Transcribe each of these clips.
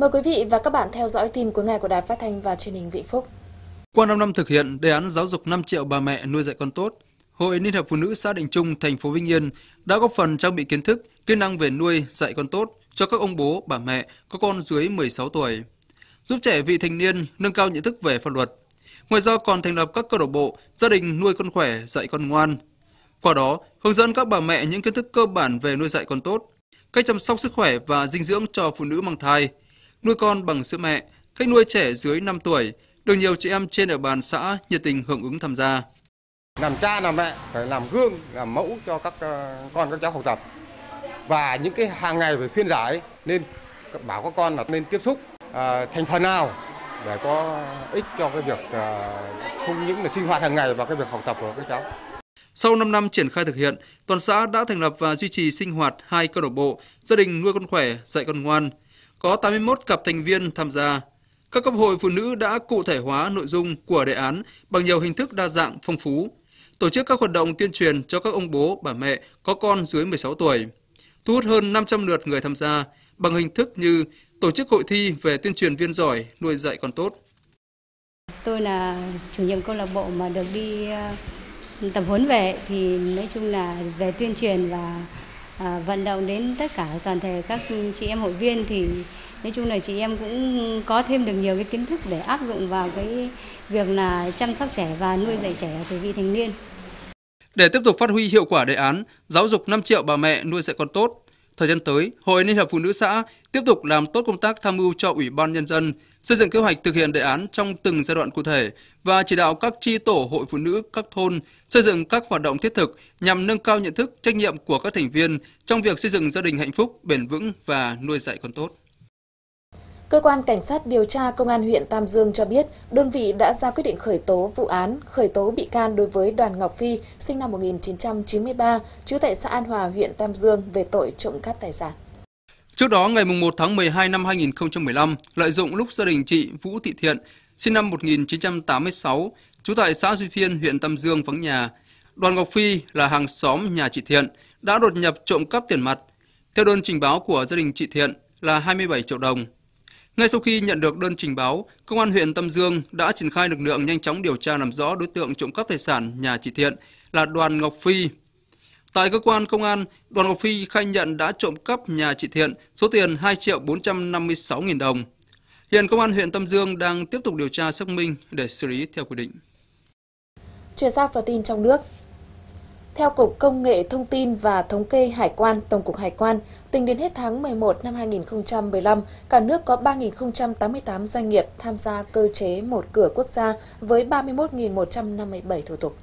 Mời quý vị và các bạn theo dõi tin của ngày của Đài Phát thanh và Truyền hình Vĩnh Phúc. Qua 5 năm thực hiện đề án giáo dục 5 triệu bà mẹ nuôi dạy con tốt, Hội Liên hiệp Phụ nữ xã Định Trung, thành phố Vinh Yên đã góp phần trang bị kiến thức, kỹ năng về nuôi, dạy con tốt cho các ông bố, bà mẹ có con dưới 16 tuổi, giúp trẻ vị thành niên nâng cao nhận thức về pháp luật. Ngoài ra còn thành lập các câu lạc bộ gia đình nuôi con khỏe, dạy con ngoan. Qua đó, hướng dẫn các bà mẹ những kiến thức cơ bản về nuôi dạy con tốt, cách chăm sóc sức khỏe và dinh dưỡng cho phụ nữ mang thai, nuôi con bằng sữa mẹ, cách nuôi trẻ dưới 5 tuổi, được nhiều chị em trên địa bàn xã nhiệt tình hưởng ứng tham gia. Làm cha làm mẹ phải làm gương, làm mẫu cho các ờ, con các cháu học tập. Và những cái hàng ngày phải khuyên giải nên bảo các con là nên tiếp xúc à, thành phần nào để có ích cho cái việc à, không những là sinh hoạt hàng ngày và cái việc học tập của các cháu. Sau 5 năm triển khai thực hiện, toàn xã đã thành lập và duy trì sinh hoạt hai câu lạc bộ gia đình nuôi con khỏe, dạy con ngoan có 81 cặp thành viên tham gia. Các cấp hội phụ nữ đã cụ thể hóa nội dung của đề án bằng nhiều hình thức đa dạng phong phú, tổ chức các hoạt động tuyên truyền cho các ông bố, bà mẹ có con dưới 16 tuổi, thu hút hơn 500 lượt người tham gia bằng hình thức như tổ chức hội thi về tuyên truyền viên giỏi, nuôi dạy con tốt. Tôi là chủ nhiệm câu lạc bộ mà được đi ờ, tập huấn về thì nói chung là về tuyên truyền và à, vận động đến tất cả toàn thể các chị em hội viên thì nói chung là chị em cũng có thêm được nhiều cái kiến thức để áp dụng vào cái việc là chăm sóc trẻ và nuôi dạy trẻ ở thời vị thành niên. Để tiếp tục phát huy hiệu quả đề án giáo dục 5 triệu bà mẹ nuôi dạy con tốt, thời gian tới, Hội Liên hiệp Phụ nữ xã tiếp tục làm tốt công tác tham mưu cho Ủy ban nhân dân xây dựng kế hoạch thực hiện đề án trong từng giai đoạn cụ thể và chỉ đạo các chi tổ hội phụ nữ các thôn xây dựng các hoạt động thiết thực nhằm nâng cao nhận thức, trách nhiệm của các thành viên trong việc xây dựng gia đình hạnh phúc, bền vững và nuôi dạy con tốt. Cơ quan Cảnh sát điều tra Công an huyện Tam Dương cho biết, đơn vị đã ra quyết định khởi tố vụ án, khởi tố bị can đối với Đoàn Ngọc Phi, sinh năm 1993, trú tại xã An Hòa, huyện Tam Dương về tội trộm cắp tài sản. Trước đó, ngày 1 tháng 12 năm 2015, lợi dụng lúc gia đình chị Vũ Thị Thiện, sinh năm 1986, trú tại xã Duy Phiên, huyện Tam Dương vắng nhà, Đoàn Ngọc Phi là hàng xóm nhà chị Thiện đã đột nhập trộm cắp tiền mặt. Theo đơn trình báo của gia đình chị Thiện là 27 triệu đồng. Ngay sau khi nhận được đơn trình báo, công an huyện Tam Dương đã triển khai lực lượng nhanh chóng điều tra làm rõ đối tượng trộm cắp tài sản nhà chị Thiện là Đoàn Ngọc Phi Tại cơ quan công an, Đoàn Ngọc Phi khai nhận đã trộm cắp nhà chị Thiện số tiền 2 triệu 456 nghìn đồng. Hiện Công an huyện Tâm Dương đang tiếp tục điều tra xác minh để xử lý theo quy định. Chuyển sang phần tin trong nước. Theo Cục Công nghệ Thông tin và Thống kê Hải quan, Tổng cục Hải quan, tính đến hết tháng 11 năm 2015, cả nước có 3.088 doanh nghiệp tham gia cơ chế một cửa quốc gia với 31.157 thủ tục.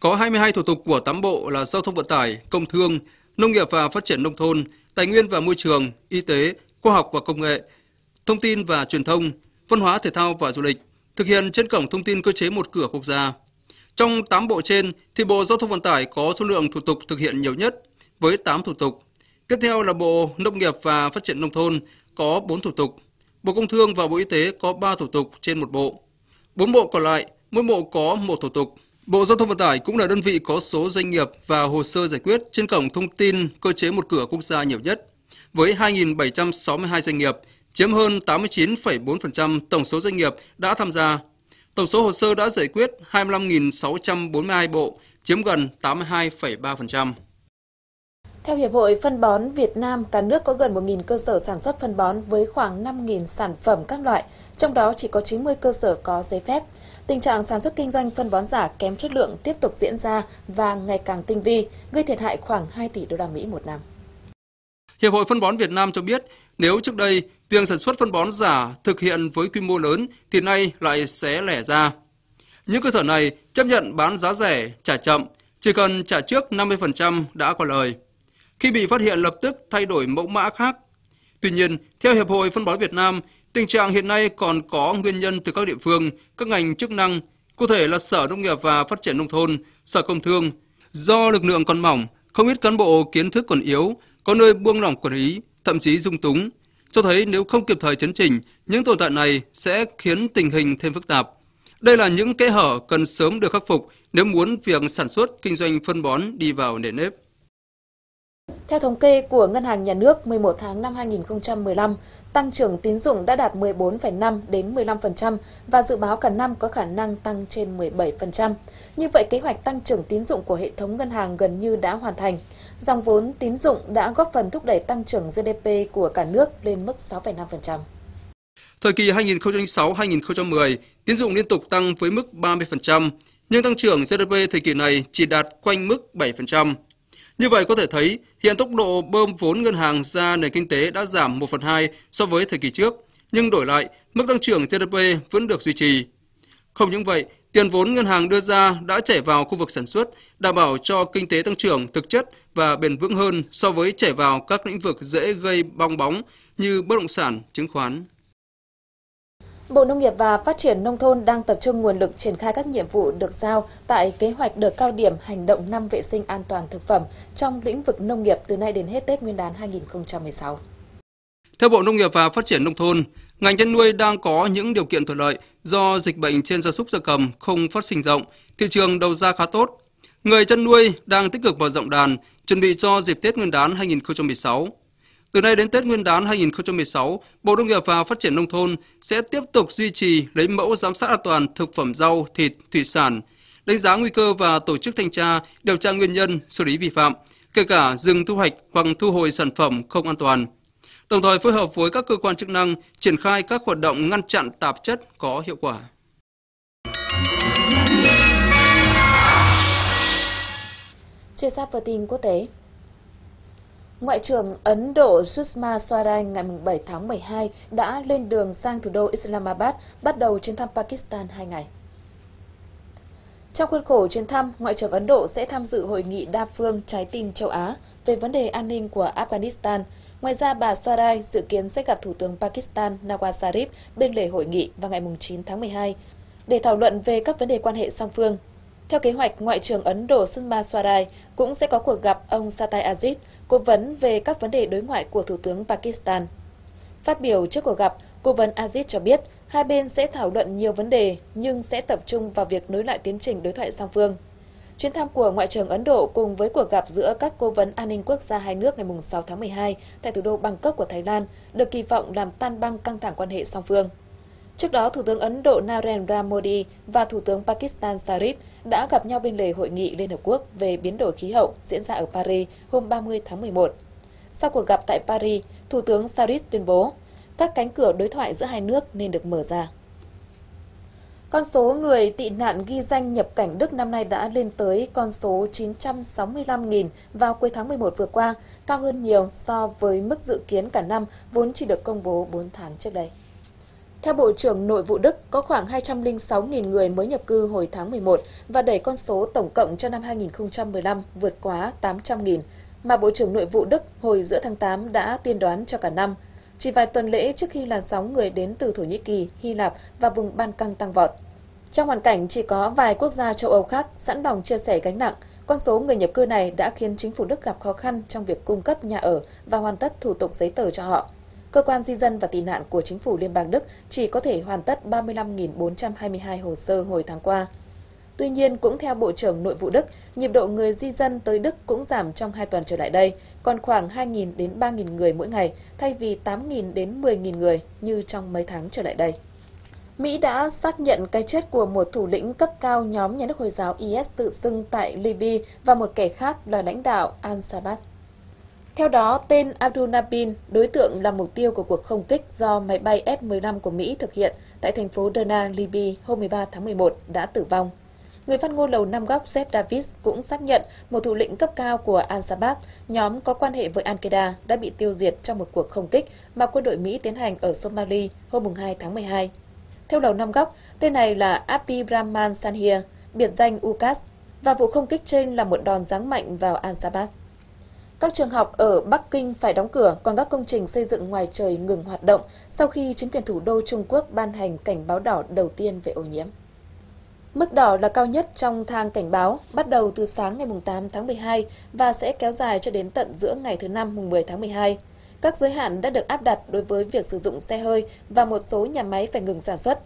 Có 22 thủ tục của 8 bộ là Giao thông vận tải, Công thương, Nông nghiệp và Phát triển Nông thôn, Tài nguyên và Môi trường, Y tế, Khoa học và Công nghệ, Thông tin và Truyền thông, Văn hóa Thể thao và Du lịch, thực hiện trên cổng thông tin cơ chế một cửa quốc gia. Trong 8 bộ trên, thì Bộ Giao thông Vận tải có số lượng thủ tục thực hiện nhiều nhất với 8 thủ tục. Tiếp theo là Bộ Nông nghiệp và Phát triển Nông thôn có 4 thủ tục. Bộ Công Thương và Bộ Y tế có 3 thủ tục trên một bộ. 4 bộ còn lại, mỗi bộ có một thủ tục. Bộ Giao thông Vận tải cũng là đơn vị có số doanh nghiệp và hồ sơ giải quyết trên cổng thông tin cơ chế một cửa quốc gia nhiều nhất, với 2.762 doanh nghiệp, chiếm hơn 89,4% tổng số doanh nghiệp đã tham gia. Tổng số hồ sơ đã giải quyết 25.642 bộ, chiếm gần 82,3%. Theo Hiệp hội Phân bón Việt Nam, cả nước có gần 1.000 cơ sở sản xuất phân bón với khoảng 5.000 sản phẩm các loại, trong đó chỉ có 90 cơ sở có giấy phép. Tình trạng sản xuất kinh doanh phân bón giả kém chất lượng tiếp tục diễn ra và ngày càng tinh vi, gây thiệt hại khoảng 2 tỷ đô la Mỹ một năm. Hiệp hội phân bón Việt Nam cho biết, nếu trước đây việc sản xuất phân bón giả thực hiện với quy mô lớn thì nay lại sẽ lẻ ra. Những cơ sở này chấp nhận bán giá rẻ, trả chậm, chỉ cần trả trước 50% đã có lời. Khi bị phát hiện lập tức thay đổi mẫu mã khác. Tuy nhiên, theo Hiệp hội Phân bón Việt Nam, Tình trạng hiện nay còn có nguyên nhân từ các địa phương, các ngành chức năng, cụ thể là Sở Nông nghiệp và Phát triển Nông thôn, Sở Công Thương. Do lực lượng còn mỏng, không ít cán bộ kiến thức còn yếu, có nơi buông lỏng quản lý, thậm chí dung túng, cho thấy nếu không kịp thời chấn chỉnh, những tồn tại này sẽ khiến tình hình thêm phức tạp. Đây là những kẽ hở cần sớm được khắc phục nếu muốn việc sản xuất kinh doanh phân bón đi vào nền nếp. Theo thống kê của Ngân hàng Nhà nước 11 tháng năm 2015, tăng trưởng tín dụng đã đạt 14,5 đến 15% và dự báo cả năm có khả năng tăng trên 17%. Như vậy kế hoạch tăng trưởng tín dụng của hệ thống ngân hàng gần như đã hoàn thành. Dòng vốn tín dụng đã góp phần thúc đẩy tăng trưởng GDP của cả nước lên mức 6,5%. Thời kỳ 2006-2010, tín dụng liên tục tăng với mức 30%, nhưng tăng trưởng GDP thời kỳ này chỉ đạt quanh mức 7%. Như vậy có thể thấy, Hiện tốc độ bơm vốn ngân hàng ra nền kinh tế đã giảm 1 phần 2 so với thời kỳ trước, nhưng đổi lại, mức tăng trưởng GDP vẫn được duy trì. Không những vậy, tiền vốn ngân hàng đưa ra đã chảy vào khu vực sản xuất, đảm bảo cho kinh tế tăng trưởng thực chất và bền vững hơn so với chảy vào các lĩnh vực dễ gây bong bóng như bất động sản, chứng khoán. Bộ Nông nghiệp và Phát triển Nông thôn đang tập trung nguồn lực triển khai các nhiệm vụ được giao tại kế hoạch đợt cao điểm hành động năm vệ sinh an toàn thực phẩm trong lĩnh vực nông nghiệp từ nay đến hết Tết Nguyên đán 2016. Theo Bộ Nông nghiệp và Phát triển Nông thôn, ngành chăn nuôi đang có những điều kiện thuận lợi do dịch bệnh trên gia súc gia cầm không phát sinh rộng, thị trường đầu ra khá tốt. Người chăn nuôi đang tích cực mở rộng đàn, chuẩn bị cho dịp Tết Nguyên đán 2016. Từ nay đến Tết Nguyên đán 2016, Bộ Nông nghiệp và Phát triển Nông thôn sẽ tiếp tục duy trì lấy mẫu giám sát an toàn thực phẩm rau, thịt, thủy sản, đánh giá nguy cơ và tổ chức thanh tra, điều tra nguyên nhân, xử lý vi phạm, kể cả dừng thu hoạch hoặc thu hồi sản phẩm không an toàn. Đồng thời phối hợp với các cơ quan chức năng triển khai các hoạt động ngăn chặn tạp chất có hiệu quả. Chia sắp vào tin quốc tế. Ngoại trưởng Ấn Độ Sushma Swaraj ngày 7 tháng 12 đã lên đường sang thủ đô Islamabad bắt đầu chuyến thăm Pakistan 2 ngày. Trong khuôn khổ chuyến thăm, Ngoại trưởng Ấn Độ sẽ tham dự hội nghị đa phương trái tim châu Á về vấn đề an ninh của Afghanistan. Ngoài ra, bà Swaraj dự kiến sẽ gặp Thủ tướng Pakistan Nawaz Sharif bên lề hội nghị vào ngày 9 tháng 12 để thảo luận về các vấn đề quan hệ song phương theo kế hoạch, Ngoại trưởng Ấn Độ Sukma Swaraj cũng sẽ có cuộc gặp ông Satai Aziz, cố vấn về các vấn đề đối ngoại của Thủ tướng Pakistan. Phát biểu trước cuộc gặp, cố vấn Aziz cho biết hai bên sẽ thảo luận nhiều vấn đề nhưng sẽ tập trung vào việc nối lại tiến trình đối thoại song phương. Chuyến thăm của Ngoại trưởng Ấn Độ cùng với cuộc gặp giữa các cố vấn an ninh quốc gia hai nước ngày 6 tháng 12 tại thủ đô Bangkok của Thái Lan được kỳ vọng làm tan băng căng thẳng quan hệ song phương. Trước đó, Thủ tướng Ấn Độ Narendra Modi và Thủ tướng Pakistan Sharif đã gặp nhau bên lề Hội nghị Liên Hợp Quốc về biến đổi khí hậu diễn ra ở Paris hôm 30 tháng 11. Sau cuộc gặp tại Paris, Thủ tướng Sharif tuyên bố các cánh cửa đối thoại giữa hai nước nên được mở ra. Con số người tị nạn ghi danh nhập cảnh Đức năm nay đã lên tới con số 965.000 vào cuối tháng 11 vừa qua, cao hơn nhiều so với mức dự kiến cả năm vốn chỉ được công bố 4 tháng trước đây. Theo Bộ trưởng Nội vụ Đức, có khoảng 206.000 người mới nhập cư hồi tháng 11 và đẩy con số tổng cộng cho năm 2015 vượt quá 800.000, mà Bộ trưởng Nội vụ Đức hồi giữa tháng 8 đã tiên đoán cho cả năm. Chỉ vài tuần lễ trước khi làn sóng người đến từ Thổ Nhĩ Kỳ, Hy Lạp và vùng Ban Căng tăng vọt. Trong hoàn cảnh chỉ có vài quốc gia châu Âu khác sẵn lòng chia sẻ gánh nặng, con số người nhập cư này đã khiến chính phủ Đức gặp khó khăn trong việc cung cấp nhà ở và hoàn tất thủ tục giấy tờ cho họ. Cơ quan di dân và tị nạn của chính phủ Liên bang Đức chỉ có thể hoàn tất 35.422 hồ sơ hồi tháng qua. Tuy nhiên, cũng theo Bộ trưởng Nội vụ Đức, nhịp độ người di dân tới Đức cũng giảm trong hai tuần trở lại đây, còn khoảng 2.000 đến 3.000 người mỗi ngày, thay vì 8.000 đến 10.000 người như trong mấy tháng trở lại đây. Mỹ đã xác nhận cái chết của một thủ lĩnh cấp cao nhóm nhà nước Hồi giáo IS tự xưng tại Libya và một kẻ khác là lãnh đạo al-Sabah. Theo đó, tên Abdul Nabin, đối tượng là mục tiêu của cuộc không kích do máy bay F-15 của Mỹ thực hiện tại thành phố Derna, Libya hôm 13 tháng 11, đã tử vong. Người phát ngôn lầu Năm Góc Jeff Davis cũng xác nhận một thủ lĩnh cấp cao của Al-Shabaab, nhóm có quan hệ với Al-Qaeda, đã bị tiêu diệt trong một cuộc không kích mà quân đội Mỹ tiến hành ở Somalia hôm 2 tháng 12. Theo lầu Năm Góc, tên này là Abdi Rahman Sanhir, biệt danh UCAS, và vụ không kích trên là một đòn giáng mạnh vào Al-Shabaab. Các trường học ở Bắc Kinh phải đóng cửa, còn các công trình xây dựng ngoài trời ngừng hoạt động sau khi chính quyền thủ đô Trung Quốc ban hành cảnh báo đỏ đầu tiên về ô nhiễm. Mức đỏ là cao nhất trong thang cảnh báo, bắt đầu từ sáng ngày 8 tháng 12 và sẽ kéo dài cho đến tận giữa ngày thứ Năm 10 tháng 12. Các giới hạn đã được áp đặt đối với việc sử dụng xe hơi và một số nhà máy phải ngừng sản xuất.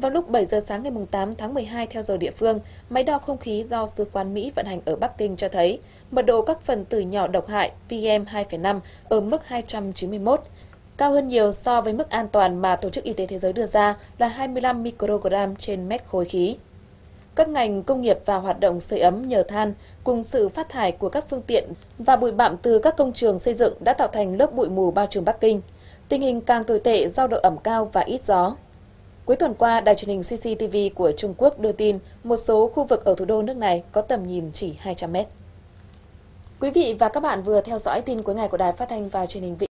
Vào lúc 7 giờ sáng ngày 8 tháng 12 theo giờ địa phương, máy đo không khí do Sứ quán Mỹ vận hành ở Bắc Kinh cho thấy mật độ các phần tử nhỏ độc hại PM2,5 ở mức 291, cao hơn nhiều so với mức an toàn mà Tổ chức Y tế Thế giới đưa ra là 25 microgram trên mét khối khí. Các ngành công nghiệp và hoạt động sưởi ấm nhờ than cùng sự phát thải của các phương tiện và bụi bạm từ các công trường xây dựng đã tạo thành lớp bụi mù bao trùm Bắc Kinh. Tình hình càng tồi tệ do độ ẩm cao và ít gió. Cuối tuần qua, đài truyền hình CCTV của Trung Quốc đưa tin một số khu vực ở thủ đô nước này có tầm nhìn chỉ 200 mét. Quý vị và các bạn vừa theo dõi tin cuối ngày của Đài Phát thanh và Truyền hình Vĩ